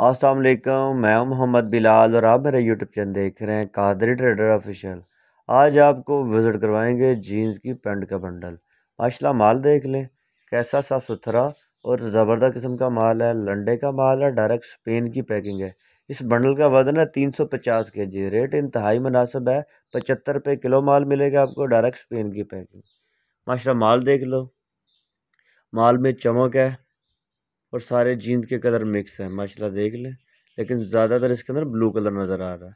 अस्सलाम वालेकुम मैं मोहम्मद बिलाल और आप मेरा यूट्यूब चैनल देख रहे हैं कादरी ट्रेडर ऑफिशियल आज आपको विज़िट करवाएंगे जीन्स की पेंट का बंडल माशाल्लाह माल देख लें कैसा साफ़ सुथरा और ज़बरदस्त किस्म का माल है लंडे का माल है डायरेक्ट स्पेन की पैकिंग है इस बंडल का वजन है तीन सौ पचास के जी रेट इंतहाई मुनासब है पचहत्तर रुपये किलो माल मिलेगा आपको डायरेक्ट स्पेन की पैकिंग माशा माल देख लो माल में चमक है और सारे जींद के कलर मिक्स हैं माशाल्लाह देख लें लेकिन ज़्यादातर इसके अंदर ब्लू कलर नज़र आ रहा है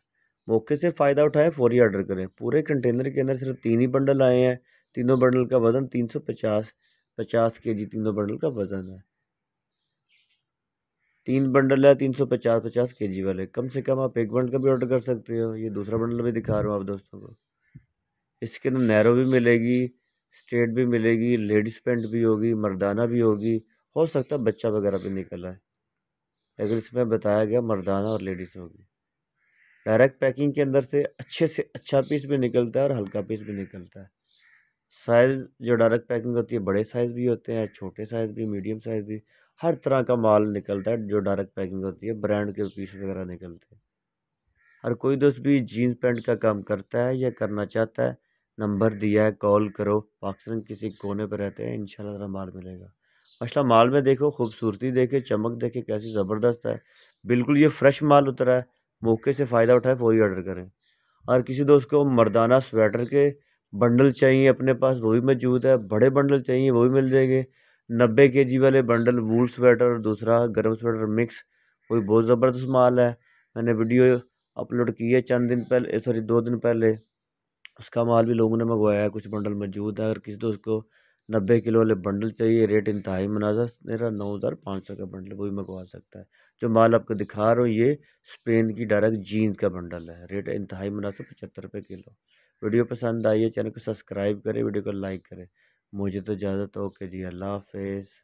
मौके से फ़ायदा उठाएं फौरी ऑर्डर करें पूरे कंटेनर के अंदर सिर्फ तीन ही बंडल आए हैं तीनों बंडल का वज़न तीन सौ पचास पचास के जी तीनों बंडल का वज़न है तीन बंडल है तीन सौ पचास पचास के जी वाले कम से कम आप एक बंडल का भी ऑर्डर कर सकते हो ये दूसरा बंडल भी दिखा रहा हूँ आप दोस्तों को इसके अंदर नैरो भी मिलेगी स्ट्रेट भी मिलेगी लेडीज़ पेंट भी होगी मर्दाना भी होगी हो सकता है बच्चा वगैरह भी निकल रहा है लेकिन इसमें बताया गया मर्दाना और लेडीज़ होगी डायरेक्ट पैकिंग के अंदर से अच्छे से अच्छा पीस भी निकलता है और हल्का पीस भी निकलता है साइज़ जो डायरेक्ट पैकिंग होती है बड़े साइज़ भी होते हैं छोटे साइज़ भी मीडियम साइज़ भी हर तरह का माल निकलता है जो डायरेक्ट पैकिंग होती है ब्रांड के पीस वगैरह निकलते हैं हर कोई दोस्त भी जीन्स पैंट का काम करता है या करना चाहता है नंबर दिया है कॉल करो पाकिस्तान किसी कोने पर रहते हैं इन माल मिलेगा मछला अच्छा, माल में देखो खूबसूरती देखे चमक देखे कैसी ज़बरदस्त है बिल्कुल ये फ़्रेश माल उतरा है मौके से फ़ायदा उठाए वही ऑर्डर करें और किसी दोस्त को मर्दाना स्वेटर के बंडल चाहिए अपने पास वो भी मौजूद है बड़े बंडल चाहिए वो भी मिल जाएंगे नब्बे के जी वाले बंडल वूल स्वेटर और दूसरा गर्म स्वेटर मिक्स कोई बहुत ज़बरदस्त माल है मैंने वीडियो अपलोड की है चंद दिन पहले सॉरी eh, दो दिन पहले उसका माल भी लोगों ने मंगवाया है कुछ बंडल मौजूद है अगर किसी दोस्त को नब्बे किलो वाले बंडल चाहिए रेट इंतहाई मुनाजा मेरा नौ हज़ार पाँच सौ का बंडल वो भी मंगवा सकता है जो माल आपको दिखा रहा हूँ ये स्पेन की डायरेक्ट जीन्स का बंडल है रेट इंतहाई मुनासब पचहत्तर रुपये किलो वीडियो पसंद आई है चैनल को सब्सक्राइब करें वीडियो को लाइक करें मुझे तो इजाज़त ओके जी अल्लाह हाफिज़